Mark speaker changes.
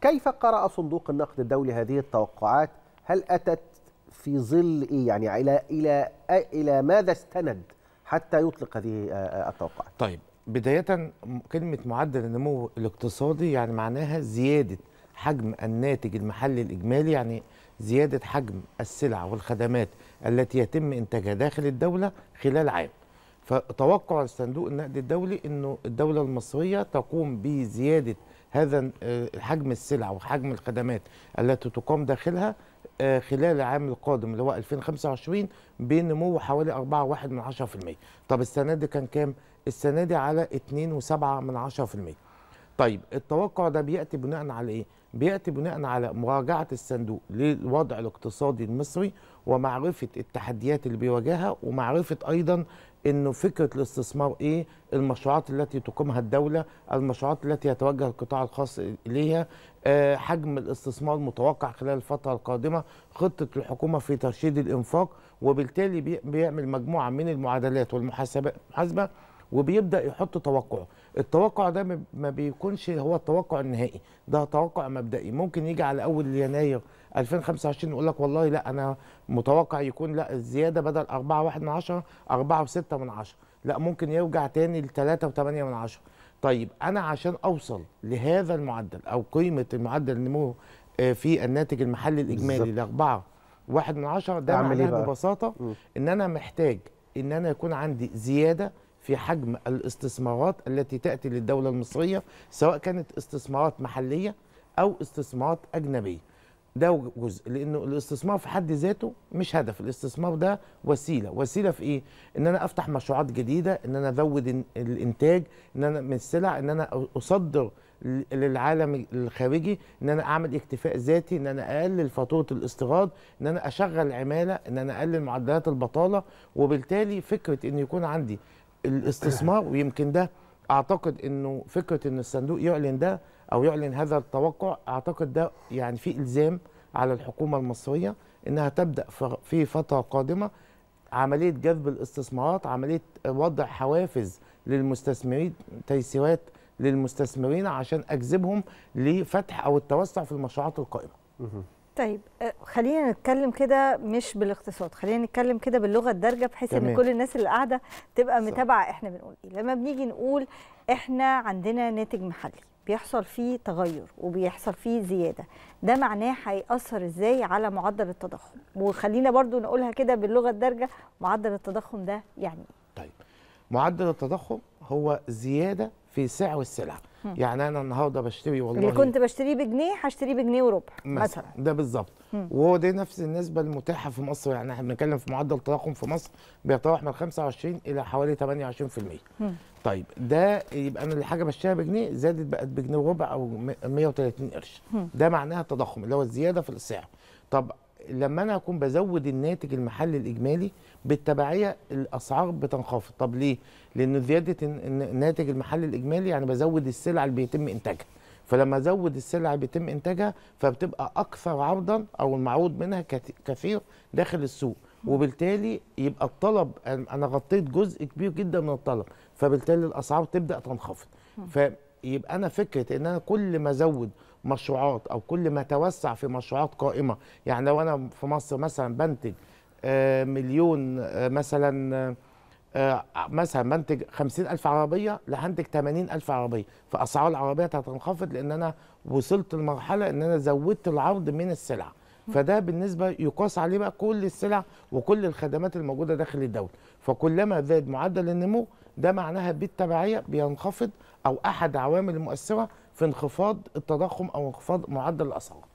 Speaker 1: كيف قرأ صندوق النقد الدولي هذه التوقعات هل أتت في ظل إيه يعني إلى إلى إلى ماذا استند حتى يطلق هذه آه، آه، التوقعات طيب بداية كلمة معدل النمو الاقتصادي يعني معناها زيادة حجم الناتج المحلي الإجمالي يعني زيادة حجم السلع والخدمات التي يتم إنتاجها داخل الدولة خلال عام فتوقع صندوق النقد الدولي أنه الدولة المصرية تقوم بزيادة هذا آه، حجم السلع وحجم الخدمات التي تقام داخلها آه، خلال العام القادم اللي هو 2025 بنمو حوالي 4.1 طب السنه دي كان كام؟ السنه دي على 2.7 طيب التوقع ده بياتي بناء على ايه؟ بياتي بناء على مراجعه الصندوق للوضع الاقتصادي المصري ومعرفه التحديات اللي بيواجهها ومعرفه ايضا انه فكره الاستثمار ايه المشروعات التي تقيمها الدوله المشروعات التي يتوجه القطاع الخاص اليها آه، حجم الاستثمار المتوقع خلال الفتره القادمه خطه الحكومه في ترشيد الانفاق وبالتالي بيعمل مجموعه من المعادلات والمحاسبه وبيبدا يحط توقعه التوقع ده ما بيكونش هو التوقع النهائي ده توقع مبدئي ممكن يجي على اول يناير 2025 يقول لك والله لا انا متوقع يكون لا الزياده بدل 4.1 4.6 من 10 لا ممكن يرجع تاني ل 3.8 من 10 طيب انا عشان اوصل لهذا المعدل او قيمه المعدل النمو آه، في الناتج المحلي الاجمالي ل 4 1 من 10 ده إيه معناه ببساطه ان انا محتاج ان انا يكون عندي زياده في حجم الاستثمارات التي تاتي للدوله المصريه سواء كانت استثمارات محليه او استثمارات اجنبيه ده جزء لانه الاستثمار في حد ذاته مش هدف الاستثمار ده وسيله وسيله في ايه ان انا افتح مشروعات جديده ان انا ازود الانتاج ان انا من السلع ان انا اصدر للعالم الخارجي ان انا اعمل اكتفاء ذاتي ان انا اقلل فاتوره الاستيراد ان انا اشغل عماله ان انا اقلل معدلات البطاله وبالتالي فكره ان يكون عندي الاستثمار ويمكن ده اعتقد انه فكره ان الصندوق يعلن ده او يعلن هذا التوقع اعتقد ده يعني في الزام على الحكومه المصريه انها تبدا في فتره قادمه عمليه جذب الاستثمارات عمليه وضع حوافز للمستثمرين تيسيرات للمستثمرين عشان اجذبهم لفتح او التوسع في المشروعات القائمه
Speaker 2: طيب آه، خلينا نتكلم كده مش بالاقتصاد خلينا نتكلم كده باللغه الدارجه بحيث ان كل الناس اللي قاعده تبقى متابعه احنا بنقول ايه لما بنيجي نقول احنا عندنا ناتج محلي بيحصل فيه تغير وبيحصل فيه زياده ده معناه هيأثر ازاي على معدل التضخم وخلينا برضو نقولها كده باللغه الدارجه معدل التضخم ده يعني ايه
Speaker 1: معدل التضخم هو زياده في سعر السلع يعني انا النهارده بشتري والله اللي كنت
Speaker 2: بشتريه بجنيه هشتريه بجنيه وربع مثلا
Speaker 1: ده بالظبط وهو ده نفس النسبه المتاحه في مصر يعني احنا بنتكلم في معدل التضخم في مصر بيتراوح من 25 الى حوالي 28% م. طيب ده يبقى انا الحاجه بشتريها بجنيه زادت بقت بجنيه وربع او 130 قرش ده معناها التضخم اللي هو الزياده في السعر طب لما انا اكون بزود الناتج المحلي الاجمالي بالتبعيه الاسعار بتنخفض طب ليه لان زياده الناتج المحلي الاجمالي يعني بزود السلع اللي بيتم انتاجها فلما ازود السلع اللي بيتم انتاجها فبتبقى اكثر عرضا او المعروض منها كثير داخل السوق وبالتالي يبقى الطلب انا غطيت جزء كبير جدا من الطلب فبالتالي الاسعار تبدا تنخفض ف يبقى انا فكره ان انا كل ما ازود مشروعات او كل ما اتوسع في مشروعات قائمه يعني لو انا في مصر مثلا بنتج آه، مليون آه، مثلا آه، مثلا بنتج 50000 عربيه لهنتج 80000 عربيه فاسعار العربيه هتنخفض لان انا وصلت لمرحله ان انا زودت العرض من السلع فده بالنسبه يقاس عليه بقى كل السلع وكل الخدمات الموجوده داخل الدوله فكلما زاد معدل النمو ده معناها بالتبعيه بينخفض او احد عوامل المؤثره في انخفاض التضخم او انخفاض معدل الاسعار